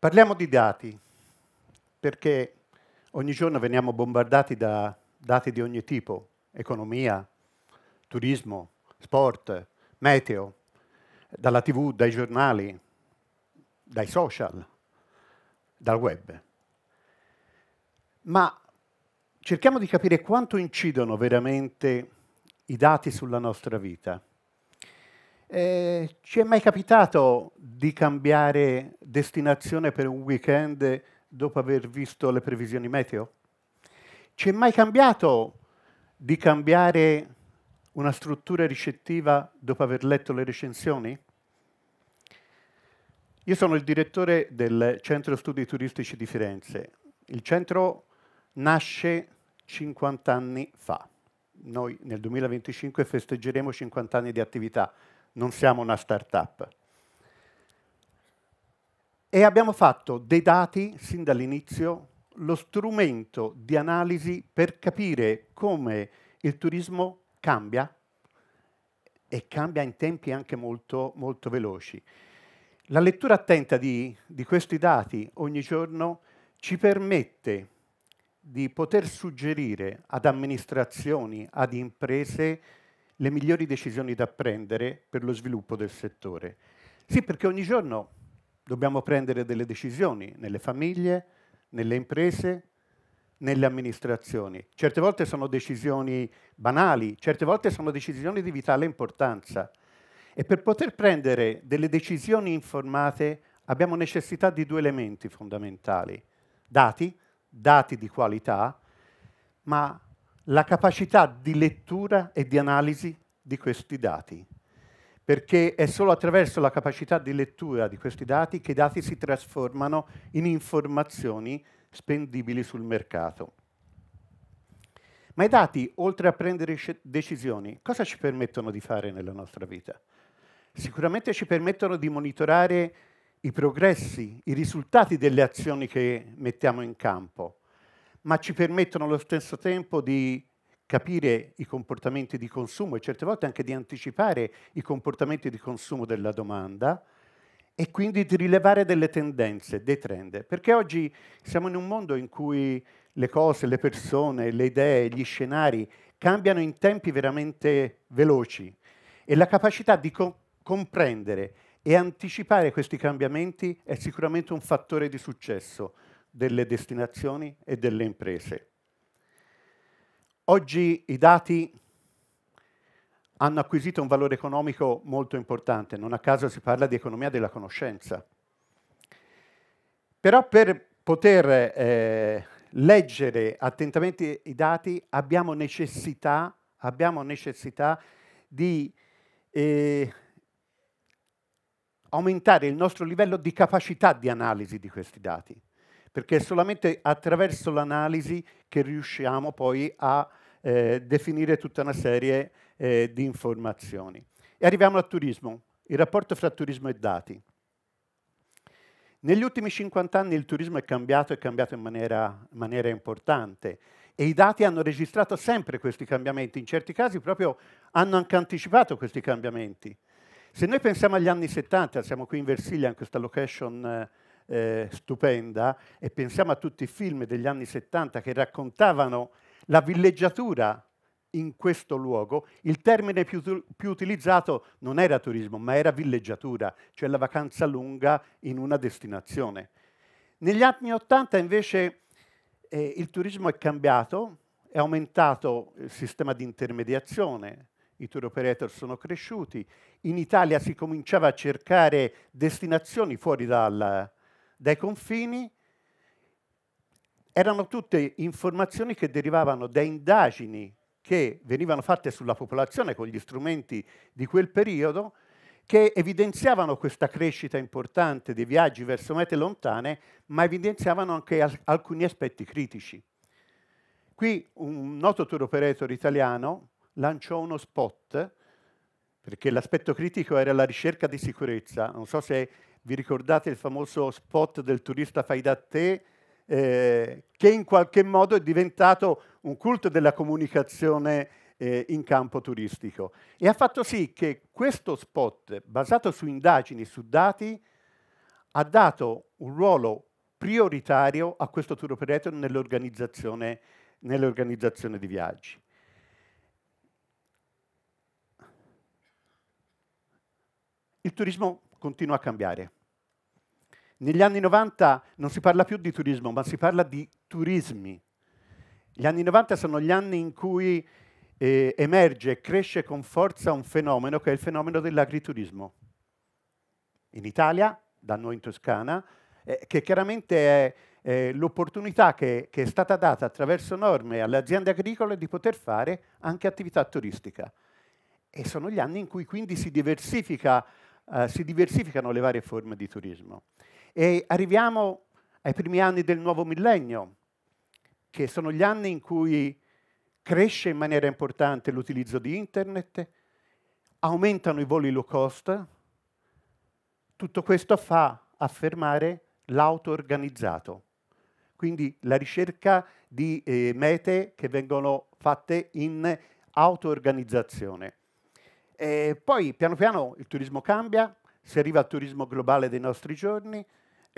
Parliamo di dati, perché ogni giorno veniamo bombardati da dati di ogni tipo, economia, turismo, sport, meteo, dalla tv, dai giornali, dai social, dal web. Ma cerchiamo di capire quanto incidono veramente i dati sulla nostra vita. Eh, ci è mai capitato di cambiare destinazione per un weekend dopo aver visto le previsioni meteo? Ci è mai cambiato di cambiare una struttura ricettiva dopo aver letto le recensioni? Io sono il direttore del Centro Studi Turistici di Firenze. Il centro nasce 50 anni fa. Noi nel 2025 festeggeremo 50 anni di attività, non siamo una start-up. E abbiamo fatto dei dati, sin dall'inizio, lo strumento di analisi per capire come il turismo cambia e cambia in tempi anche molto, molto veloci. La lettura attenta di, di questi dati ogni giorno ci permette di poter suggerire ad amministrazioni, ad imprese, le migliori decisioni da prendere per lo sviluppo del settore. Sì, perché ogni giorno Dobbiamo prendere delle decisioni nelle famiglie, nelle imprese, nelle amministrazioni. Certe volte sono decisioni banali, certe volte sono decisioni di vitale importanza. E per poter prendere delle decisioni informate abbiamo necessità di due elementi fondamentali. Dati, dati di qualità, ma la capacità di lettura e di analisi di questi dati perché è solo attraverso la capacità di lettura di questi dati che i dati si trasformano in informazioni spendibili sul mercato. Ma i dati, oltre a prendere decisioni, cosa ci permettono di fare nella nostra vita? Sicuramente ci permettono di monitorare i progressi, i risultati delle azioni che mettiamo in campo, ma ci permettono allo stesso tempo di capire i comportamenti di consumo e certe volte anche di anticipare i comportamenti di consumo della domanda e quindi di rilevare delle tendenze, dei trend. Perché oggi siamo in un mondo in cui le cose, le persone, le idee, gli scenari cambiano in tempi veramente veloci e la capacità di co comprendere e anticipare questi cambiamenti è sicuramente un fattore di successo delle destinazioni e delle imprese. Oggi i dati hanno acquisito un valore economico molto importante, non a caso si parla di economia della conoscenza. Però per poter eh, leggere attentamente i dati abbiamo necessità, abbiamo necessità di eh, aumentare il nostro livello di capacità di analisi di questi dati, perché è solamente attraverso l'analisi che riusciamo poi a eh, definire tutta una serie eh, di informazioni. E arriviamo al turismo, il rapporto fra turismo e dati. Negli ultimi 50 anni il turismo è cambiato è cambiato in maniera, maniera, importante e i dati hanno registrato sempre questi cambiamenti, in certi casi proprio hanno anche anticipato questi cambiamenti. Se noi pensiamo agli anni 70, siamo qui in Versilia, in questa location eh, stupenda, e pensiamo a tutti i film degli anni 70 che raccontavano la villeggiatura in questo luogo, il termine più, più, utilizzato non era turismo, ma era villeggiatura, cioè la vacanza lunga in una destinazione. Negli anni Ottanta invece eh, il turismo è cambiato, è aumentato il sistema di intermediazione, i tour operator sono cresciuti, in Italia si cominciava a cercare destinazioni fuori dal, dai confini, erano tutte informazioni che derivavano da indagini che venivano fatte sulla popolazione con gli strumenti di quel periodo, che evidenziavano questa crescita importante dei viaggi verso mete lontane, ma evidenziavano anche al alcuni aspetti critici. Qui un noto tour operator italiano lanciò uno spot, perché l'aspetto critico era la ricerca di sicurezza. Non so se vi ricordate il famoso spot del turista fai da te, eh, che in qualche modo è diventato un culto della comunicazione eh, in campo turistico. E ha fatto sì che questo spot, basato su indagini, su dati, ha dato un ruolo prioritario a questo tour operator nell'organizzazione, nell'organizzazione di viaggi. Il turismo continua a cambiare. Negli anni 90 non si parla più di turismo, ma si parla di turismi. Gli anni 90 sono gli anni in cui eh, emerge e cresce con forza un fenomeno che è il fenomeno dell'agriturismo. In Italia, da noi in Toscana, eh, che chiaramente è eh, l'opportunità che, che è stata data attraverso norme alle aziende agricole di poter fare anche attività turistica. E sono gli anni in cui quindi si, diversifica, eh, si diversificano le varie forme di turismo. E arriviamo ai primi anni del nuovo millennio, che sono gli anni in cui cresce in maniera importante l'utilizzo di internet, aumentano i voli low cost, tutto questo fa affermare l'auto-organizzato. Quindi la ricerca di eh, mete che vengono fatte in auto-organizzazione. E poi piano piano il turismo cambia, si arriva al turismo globale dei nostri giorni,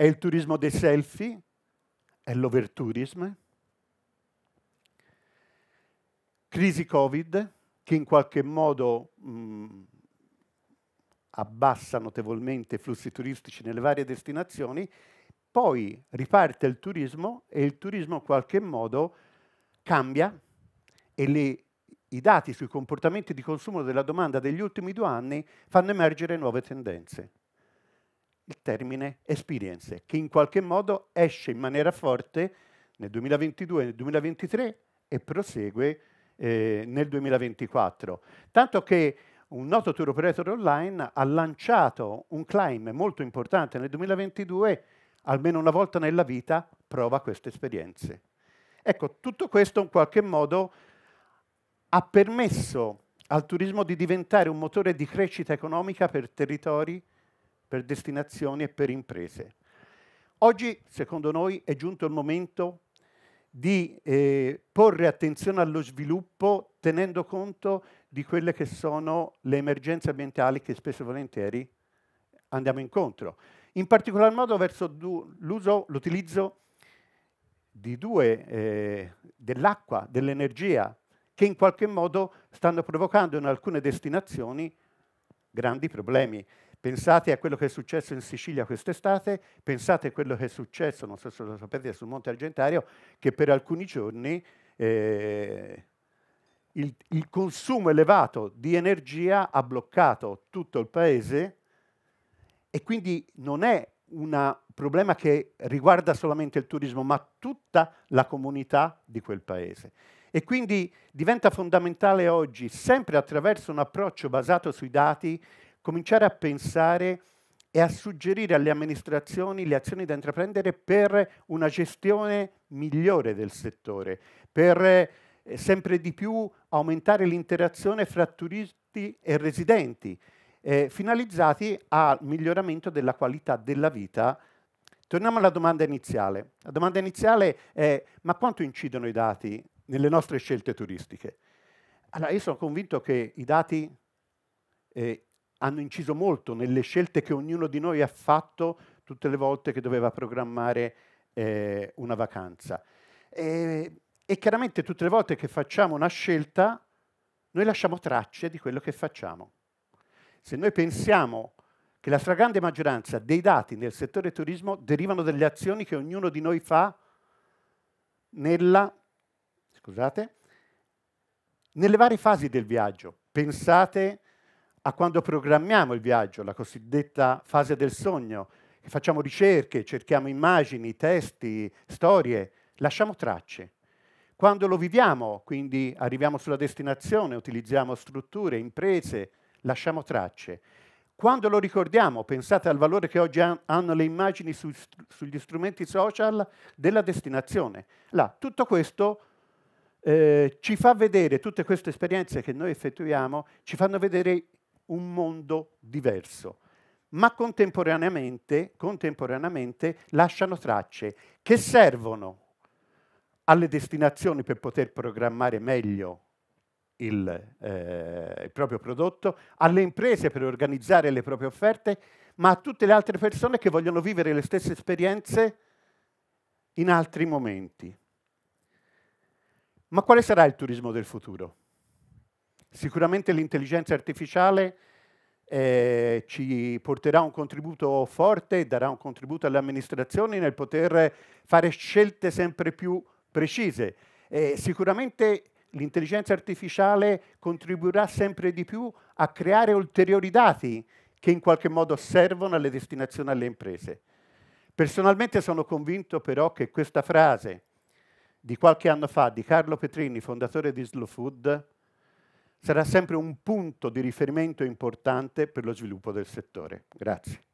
è il turismo dei selfie? È l'overtourism? Crisi Covid, che in qualche modo mh, mm, abbassa notevolmente i flussi turistici nelle varie destinazioni, poi riparte il turismo e il turismo in qualche modo cambia e le, i dati sui comportamenti di consumo della domanda degli ultimi due anni fanno emergere nuove tendenze il termine experience, che in qualche modo esce in maniera forte nel 2022 e nel 2023 e prosegue eh, nel 2024. Tanto che un noto tour operator online ha lanciato un climb molto importante nel 2022, almeno una volta nella vita prova queste esperienze. Ecco, tutto questo in qualche modo ha permesso al turismo di diventare un motore di crescita economica per territori per destinazioni e per imprese. Oggi, secondo noi, è giunto il momento di eh, porre attenzione allo sviluppo tenendo conto di quelle che sono le emergenze ambientali che spesso e volentieri andiamo incontro. In particolar modo verso l'utilizzo eh, dell'acqua, dell'energia, che in qualche modo stanno provocando in alcune destinazioni grandi problemi. Pensate a quello che è successo in Sicilia quest'estate, pensate a quello che è successo, non so se lo sapete, sul Monte Argentario, che per alcuni giorni eh, il, il consumo elevato di energia ha bloccato tutto il paese e quindi non è un problema che riguarda solamente il turismo, ma tutta la comunità di quel paese. E quindi diventa fondamentale oggi, sempre attraverso un approccio basato sui dati, cominciare a pensare e a suggerire alle amministrazioni le azioni da intraprendere per una gestione migliore del settore, per eh, sempre di più aumentare l'interazione fra turisti e residenti, eh, finalizzati al miglioramento della qualità della vita. Torniamo alla domanda iniziale. La domanda iniziale è ma quanto incidono i dati nelle nostre scelte turistiche? Allora, io sono convinto che i dati eh, hanno inciso molto nelle scelte che ognuno di noi ha fatto tutte le volte che doveva programmare eh, una vacanza. E, e chiaramente tutte le volte che facciamo una scelta, noi lasciamo tracce di quello che facciamo. Se noi pensiamo che la stragrande maggioranza dei dati nel settore turismo derivano dalle azioni che ognuno di noi fa nella, scusate, nelle varie fasi del viaggio. Pensate a quando programmiamo il viaggio, la cosiddetta fase del sogno, facciamo ricerche, cerchiamo immagini, testi, storie, lasciamo tracce. Quando lo viviamo, quindi arriviamo sulla destinazione, utilizziamo strutture, imprese, lasciamo tracce. Quando lo ricordiamo, pensate al valore che oggi hanno le immagini su, sugli strumenti social della destinazione. Là, tutto questo eh, ci fa vedere, tutte queste esperienze che noi effettuiamo, ci fanno vedere un mondo diverso, ma contemporaneamente, contemporaneamente lasciano tracce che servono alle destinazioni per poter programmare meglio il, eh, il, proprio prodotto, alle imprese per organizzare le proprie offerte, ma a tutte le altre persone che vogliono vivere le stesse esperienze in altri momenti. Ma quale sarà il turismo del futuro? Sicuramente l'intelligenza artificiale eh, ci porterà un contributo forte, darà un contributo alle amministrazioni nel poter fare scelte sempre più precise. Eh, sicuramente l'intelligenza artificiale contribuirà sempre di più a creare ulteriori dati che in qualche modo servono alle destinazioni alle imprese. Personalmente sono convinto però che questa frase di qualche anno fa di Carlo Petrini, fondatore di Slow Food, sarà sempre un punto di riferimento importante per lo sviluppo del settore. Grazie.